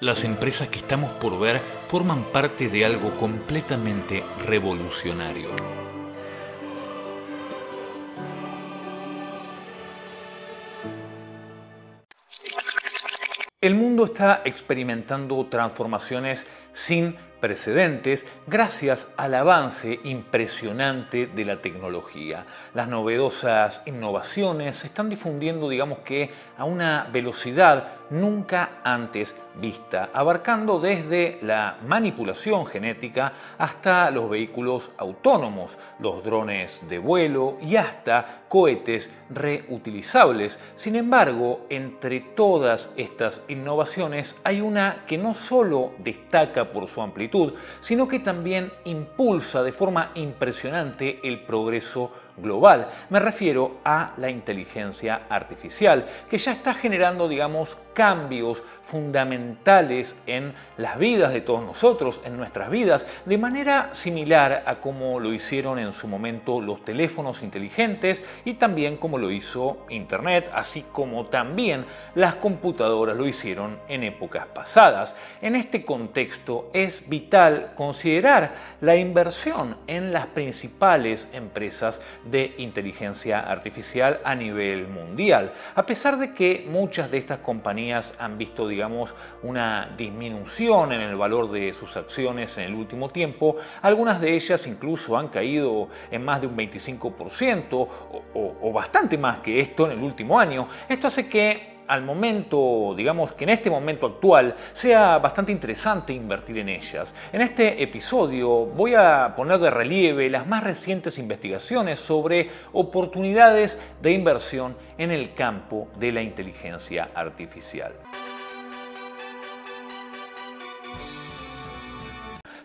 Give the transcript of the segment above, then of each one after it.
Las empresas que estamos por ver forman parte de algo completamente revolucionario. El mundo está experimentando transformaciones sin precedentes gracias al avance impresionante de la tecnología. Las novedosas innovaciones se están difundiendo, digamos que, a una velocidad nunca antes vista, abarcando desde la manipulación genética hasta los vehículos autónomos, los drones de vuelo y hasta cohetes reutilizables. Sin embargo, entre todas estas innovaciones hay una que no solo destaca por su amplitud, sino que también impulsa de forma impresionante el progreso global. Me refiero a la inteligencia artificial, que ya está generando, digamos, cambios fundamentales en las vidas de todos nosotros, en nuestras vidas, de manera similar a como lo hicieron en su momento los teléfonos inteligentes y también como lo hizo Internet, así como también las computadoras lo hicieron en épocas pasadas. En este contexto es vital considerar la inversión en las principales empresas de inteligencia artificial a nivel mundial. A pesar de que muchas de estas compañías han visto, digamos, una disminución en el valor de sus acciones en el último tiempo, algunas de ellas incluso han caído en más de un 25% o, o bastante más que esto en el último año. Esto hace que al momento, digamos que en este momento actual, sea bastante interesante invertir en ellas. En este episodio voy a poner de relieve las más recientes investigaciones sobre oportunidades de inversión en el campo de la inteligencia artificial.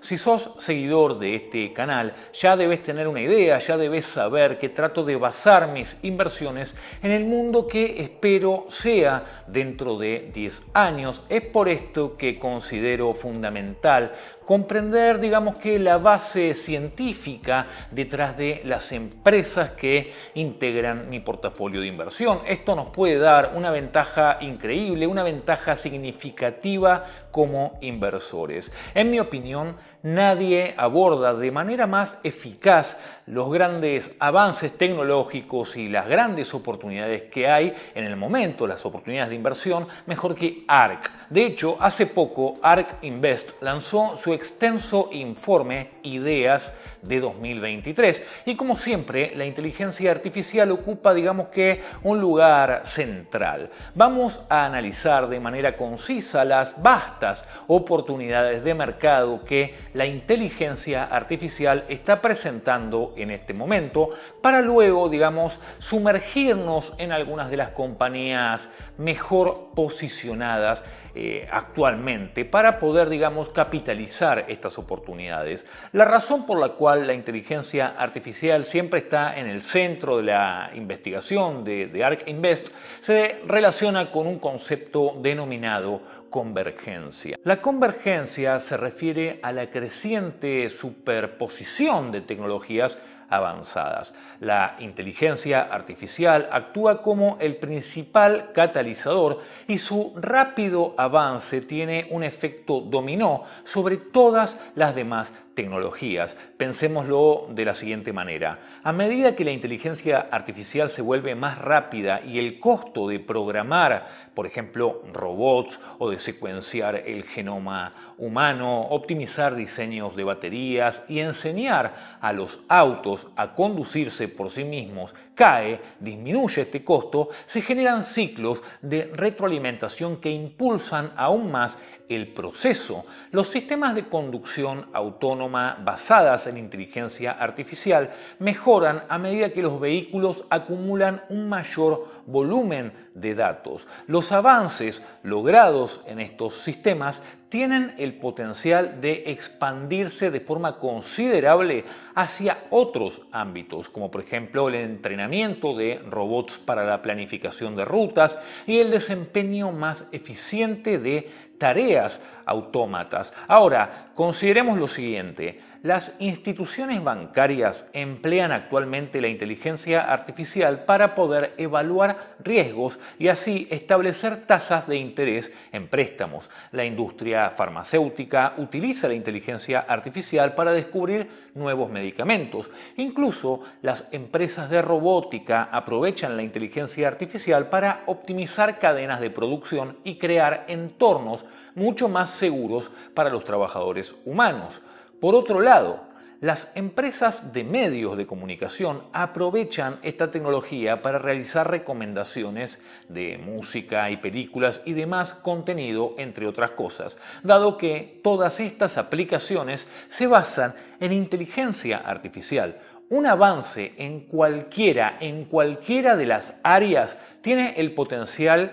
Si sos seguidor de este canal, ya debes tener una idea, ya debes saber que trato de basar mis inversiones en el mundo que espero sea dentro de 10 años. Es por esto que considero fundamental comprender, digamos que, la base científica detrás de las empresas que integran mi portafolio de inversión. Esto nos puede dar una ventaja increíble, una ventaja significativa como inversores. En mi opinión, nadie aborda de manera más eficaz los grandes avances tecnológicos y las grandes oportunidades que hay en el momento, las oportunidades de inversión, mejor que ARC. De hecho, hace poco ARC Invest lanzó su extenso informe Ideas de 2023. Y como siempre, la inteligencia artificial ocupa, digamos que, un lugar central. Vamos a analizar de manera concisa las vastas oportunidades de mercado que la inteligencia artificial está presentando en este momento, para luego, digamos, sumergirnos en algunas de las compañías mejor posicionadas eh, actualmente para poder, digamos, capitalizar estas oportunidades. La razón por la cual la inteligencia artificial siempre está en el centro de la investigación de, de ARC Invest se relaciona con un concepto denominado convergencia. La convergencia se refiere a la creciente superposición de tecnologías avanzadas. La inteligencia artificial actúa como el principal catalizador y su rápido avance tiene un efecto dominó sobre todas las demás tecnologías. Pensémoslo de la siguiente manera. A medida que la inteligencia artificial se vuelve más rápida y el costo de programar, por ejemplo, robots o de secuenciar el genoma humano, optimizar diseños de baterías y enseñar a los autos a conducirse por sí mismos cae, disminuye este costo, se generan ciclos de retroalimentación que impulsan aún más el proceso. Los sistemas de conducción autónoma basadas en inteligencia artificial mejoran a medida que los vehículos acumulan un mayor volumen de datos. Los avances logrados en estos sistemas tienen el potencial de expandirse de forma considerable hacia otros ámbitos, como por ejemplo el entrenamiento de robots para la planificación de rutas y el desempeño más eficiente de tareas autómatas. Ahora, consideremos lo siguiente las instituciones bancarias emplean actualmente la inteligencia artificial para poder evaluar riesgos y así establecer tasas de interés en préstamos. La industria farmacéutica utiliza la inteligencia artificial para descubrir nuevos medicamentos. Incluso las empresas de robótica aprovechan la inteligencia artificial para optimizar cadenas de producción y crear entornos mucho más seguros para los trabajadores humanos. Por otro lado, las empresas de medios de comunicación aprovechan esta tecnología para realizar recomendaciones de música y películas y demás contenido, entre otras cosas, dado que todas estas aplicaciones se basan en inteligencia artificial. Un avance en cualquiera, en cualquiera de las áreas, tiene el potencial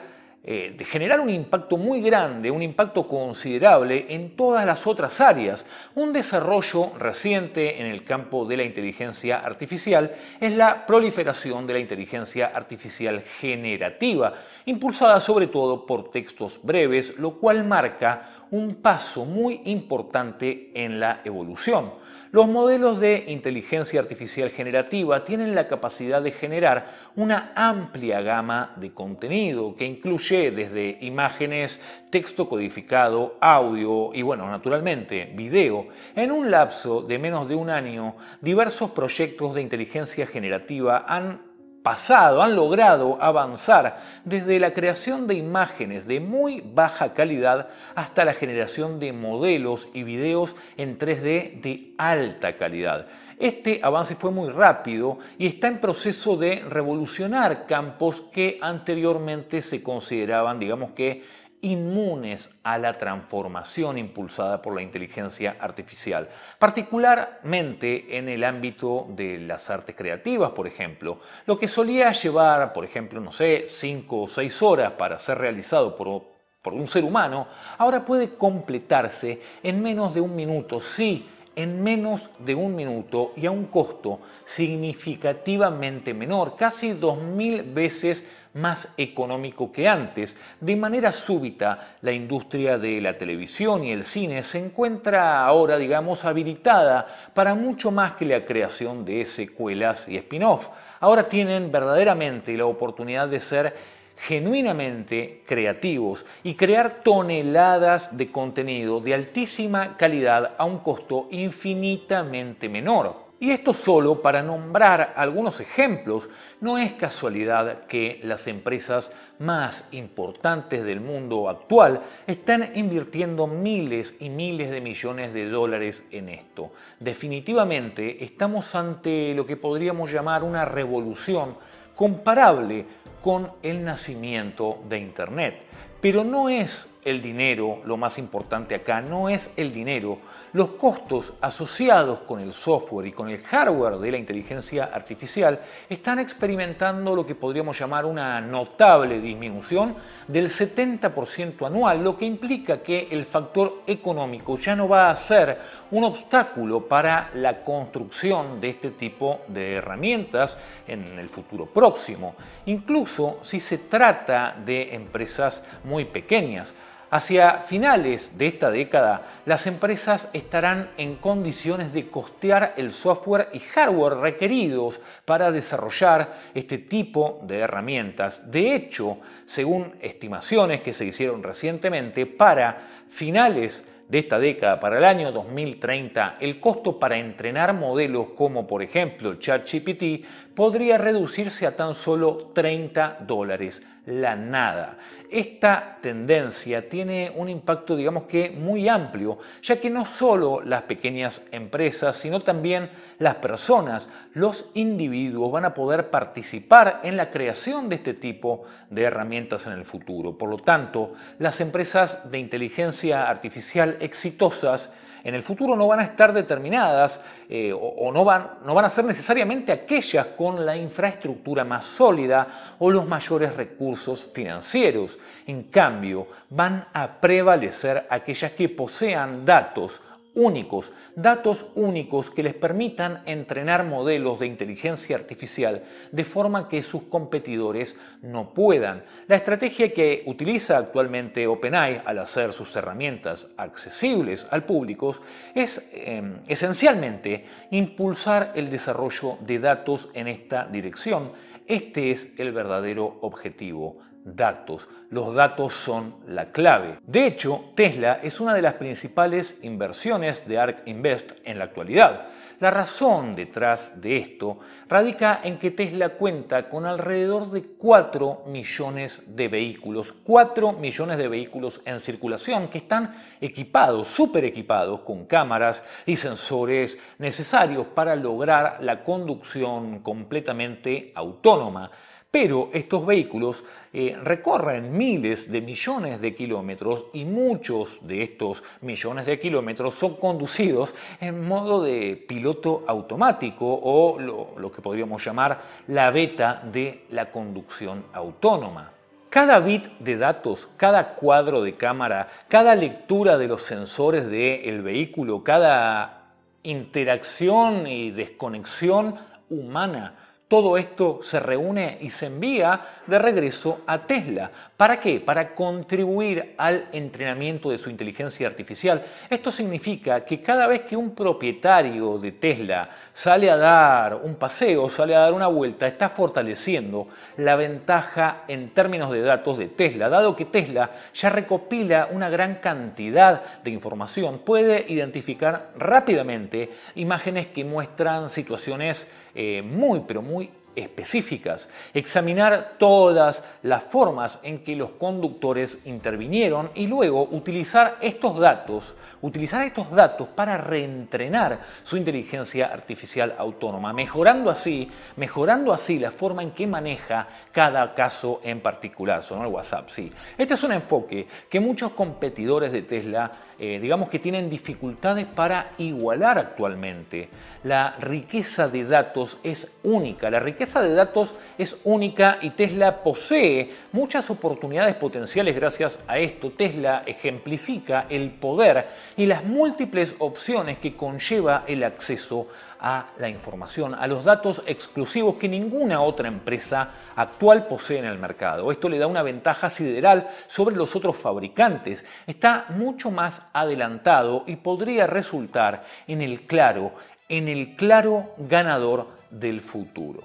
eh, de generar un impacto muy grande, un impacto considerable en todas las otras áreas. Un desarrollo reciente en el campo de la inteligencia artificial es la proliferación de la inteligencia artificial generativa, impulsada sobre todo por textos breves, lo cual marca un paso muy importante en la evolución. Los modelos de inteligencia artificial generativa tienen la capacidad de generar una amplia gama de contenido que incluye desde imágenes, texto codificado, audio y bueno, naturalmente video. En un lapso de menos de un año, diversos proyectos de inteligencia generativa han pasado han logrado avanzar desde la creación de imágenes de muy baja calidad hasta la generación de modelos y videos en 3D de alta calidad. Este avance fue muy rápido y está en proceso de revolucionar campos que anteriormente se consideraban, digamos que, inmunes a la transformación impulsada por la inteligencia artificial, particularmente en el ámbito de las artes creativas, por ejemplo, lo que solía llevar, por ejemplo, no sé, 5 o 6 horas para ser realizado por, por un ser humano, ahora puede completarse en menos de un minuto si en menos de un minuto y a un costo significativamente menor, casi 2.000 veces más económico que antes. De manera súbita, la industria de la televisión y el cine se encuentra ahora, digamos, habilitada para mucho más que la creación de secuelas y spin-off. Ahora tienen verdaderamente la oportunidad de ser genuinamente creativos y crear toneladas de contenido de altísima calidad a un costo infinitamente menor. Y esto solo para nombrar algunos ejemplos, no es casualidad que las empresas más importantes del mundo actual están invirtiendo miles y miles de millones de dólares en esto. Definitivamente estamos ante lo que podríamos llamar una revolución comparable con el nacimiento de Internet, pero no es el dinero lo más importante acá, no es el dinero. Los costos asociados con el software y con el hardware de la inteligencia artificial están experimentando lo que podríamos llamar una notable disminución del 70% anual, lo que implica que el factor económico ya no va a ser un obstáculo para la construcción de este tipo de herramientas en el futuro próximo, incluso si se trata de empresas muy pequeñas. Hacia finales de esta década, las empresas estarán en condiciones de costear el software y hardware requeridos para desarrollar este tipo de herramientas. De hecho, según estimaciones que se hicieron recientemente, para finales de esta década, para el año 2030, el costo para entrenar modelos como por ejemplo ChatGPT podría reducirse a tan solo 30 dólares la nada. Esta tendencia tiene un impacto, digamos que muy amplio, ya que no solo las pequeñas empresas, sino también las personas, los individuos van a poder participar en la creación de este tipo de herramientas en el futuro. Por lo tanto, las empresas de inteligencia artificial exitosas en el futuro no van a estar determinadas eh, o, no, van, no van a ser necesariamente aquellas con la infraestructura más sólida o los mayores recursos financieros. En cambio, van a prevalecer aquellas que posean datos únicos, datos únicos que les permitan entrenar modelos de inteligencia artificial de forma que sus competidores no puedan. La estrategia que utiliza actualmente OpenAI al hacer sus herramientas accesibles al público es em, esencialmente impulsar el desarrollo de datos en esta dirección. Este es el verdadero objetivo datos. Los datos son la clave. De hecho, Tesla es una de las principales inversiones de ARK Invest en la actualidad. La razón detrás de esto radica en que Tesla cuenta con alrededor de 4 millones de vehículos, 4 millones de vehículos en circulación que están equipados, súper equipados con cámaras y sensores necesarios para lograr la conducción completamente autónoma. Pero estos vehículos eh, recorren miles de millones de kilómetros y muchos de estos millones de kilómetros son conducidos en modo de piloto automático o lo, que podríamos llamar la beta de la conducción autónoma. Cada bit de datos, cada cuadro de cámara, cada lectura de los sensores del vehículo, cada interacción y desconexión humana todo esto se reúne y se envía de regreso a Tesla. ¿Para qué? Para contribuir al entrenamiento de su inteligencia artificial. Esto significa que cada vez que un propietario de Tesla sale a dar un paseo, sale a dar una vuelta, está fortaleciendo la ventaja en términos de datos de Tesla, dado que Tesla ya recopila una gran cantidad de información, puede identificar rápidamente imágenes que muestran situaciones eh, muy, pero muy específicas, examinar todas las formas en que los conductores intervinieron y luego utilizar estos datos, utilizar estos datos para reentrenar su inteligencia artificial autónoma, mejorando así, mejorando así la forma en que maneja cada caso en particular. Son el WhatsApp, sí. Este es un enfoque que muchos competidores de Tesla eh, digamos que tienen dificultades para igualar actualmente. La riqueza de datos es única, la riqueza de datos es única y Tesla posee muchas oportunidades potenciales gracias a esto. Tesla ejemplifica el poder y las múltiples opciones que conlleva el acceso a la información, a los datos exclusivos que ninguna otra empresa actual posee en el mercado. Esto le da una ventaja sideral sobre los otros fabricantes. Está mucho más adelantado y podría resultar en el claro, en el claro ganador del futuro.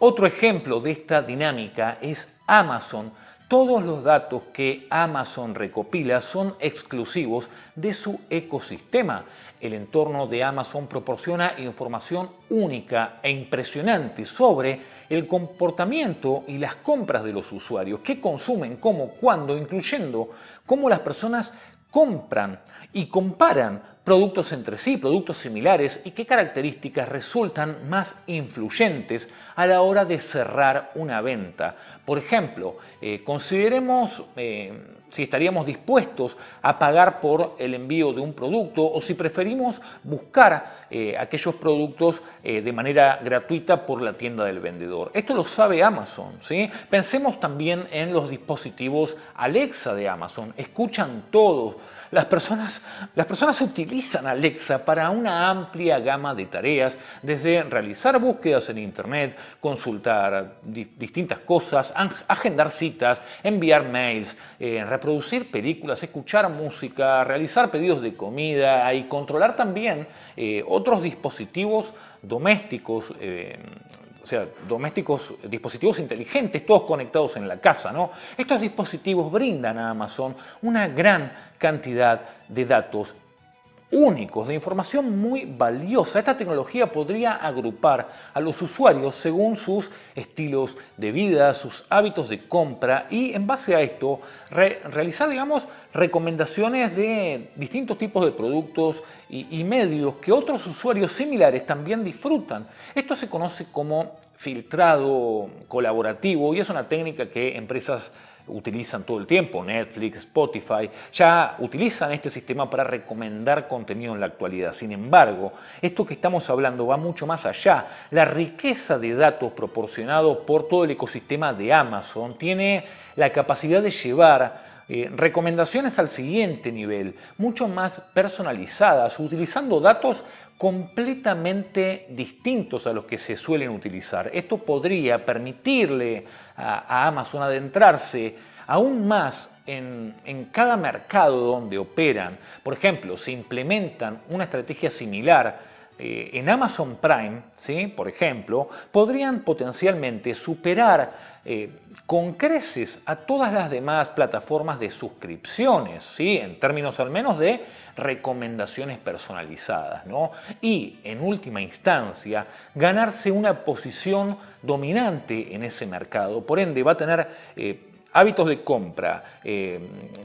Otro ejemplo de esta dinámica es Amazon, todos los datos que Amazon recopila son exclusivos de su ecosistema. El entorno de Amazon proporciona información única e impresionante sobre el comportamiento y las compras de los usuarios, qué consumen, cómo, cuándo, incluyendo cómo las personas compran y comparan productos entre sí, productos similares y qué características resultan más influyentes a la hora de cerrar una venta. Por ejemplo, eh, consideremos eh, si estaríamos dispuestos a pagar por el envío de un producto o si preferimos buscar eh, aquellos productos de manera gratuita por la tienda del vendedor. Esto lo sabe Amazon. ¿sí? Pensemos también en los dispositivos Alexa de Amazon. Escuchan todos. Las personas, las personas utilizan Alexa para una amplia gama de tareas, desde realizar búsquedas en Internet, consultar distintas cosas, agendar citas, enviar mails, eh, reproducir películas, escuchar música, realizar pedidos de comida y controlar también eh, otros dispositivos domésticos. Eh, o sea, domésticos, dispositivos inteligentes, todos conectados en la casa, ¿no? Estos dispositivos brindan a Amazon una gran cantidad de datos únicos, de información muy valiosa. Esta tecnología podría agrupar a los usuarios según sus estilos de vida, sus hábitos de compra y en base a esto realizar, digamos, recomendaciones de distintos tipos de productos y medios que otros usuarios similares también disfrutan. Esto se conoce como filtrado colaborativo y es una técnica que empresas utilizan todo el tiempo, Netflix, Spotify, ya utilizan este sistema para recomendar contenido en la actualidad. Sin embargo, esto que estamos hablando va mucho más allá. La riqueza de datos proporcionados por todo el ecosistema de Amazon tiene la capacidad de llevar eh, recomendaciones al siguiente nivel, mucho más personalizadas, utilizando datos completamente distintos a los que se suelen utilizar. Esto podría permitirle a, Amazon adentrarse aún más en, cada mercado donde operan. Por ejemplo, si implementan una estrategia similar eh, en Amazon Prime, ¿sí? por ejemplo, podrían potencialmente superar eh, con creces a todas las demás plataformas de suscripciones, ¿sí? en términos al menos de recomendaciones personalizadas. Y, en última instancia, ganarse una posición dominante en ese mercado. Por ende, va a tener... Eh, hábitos de compra, eh,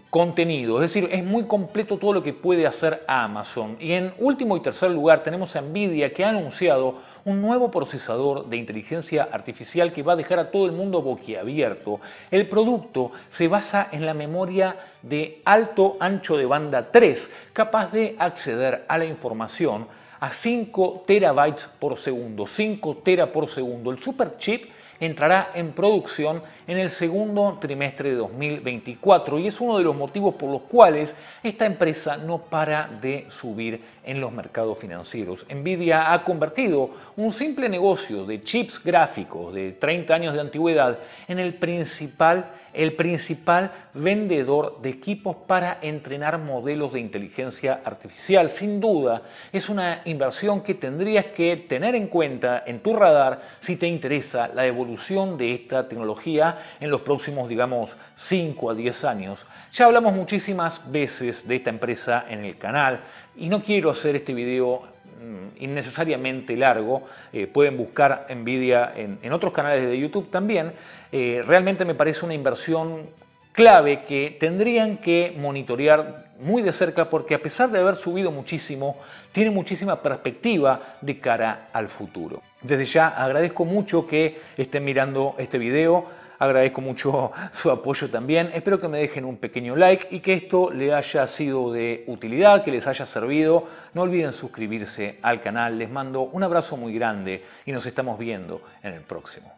contenido, es decir, es muy completo todo lo que puede hacer Amazon. Y en último y tercer lugar tenemos a Nvidia que ha anunciado un nuevo procesador de inteligencia artificial que va a dejar a todo el mundo boquiabierto. El producto se basa en la memoria de alto ancho de banda 3, capaz de acceder a la información a 5 terabytes por segundo, 5 tera por segundo. El superchip entrará en producción en el segundo trimestre de 2024 y es uno de los motivos por los cuales esta empresa no para de subir en los mercados financieros. Nvidia ha convertido un simple negocio de chips gráficos de 30 años de antigüedad en el principal el principal vendedor de equipos para entrenar modelos de inteligencia artificial. Sin duda, es una inversión que tendrías que tener en cuenta en tu radar si te interesa la evolución de esta tecnología en los próximos, digamos, 5 a 10 años. Ya hablamos muchísimas veces de esta empresa en el canal y no quiero hacer este video Mm, innecesariamente largo. Eh, pueden buscar Nvidia en, otros canales de YouTube también. Eh, realmente me parece una inversión clave que tendrían que monitorear muy de cerca porque a pesar de haber subido muchísimo, tiene muchísima perspectiva de cara al futuro. Desde ya agradezco mucho que estén mirando este video Agradezco mucho su apoyo también. Espero que me dejen un pequeño like y que esto le haya sido de utilidad, que les haya servido. No olviden suscribirse al canal. Les mando un abrazo muy grande y nos estamos viendo en el próximo.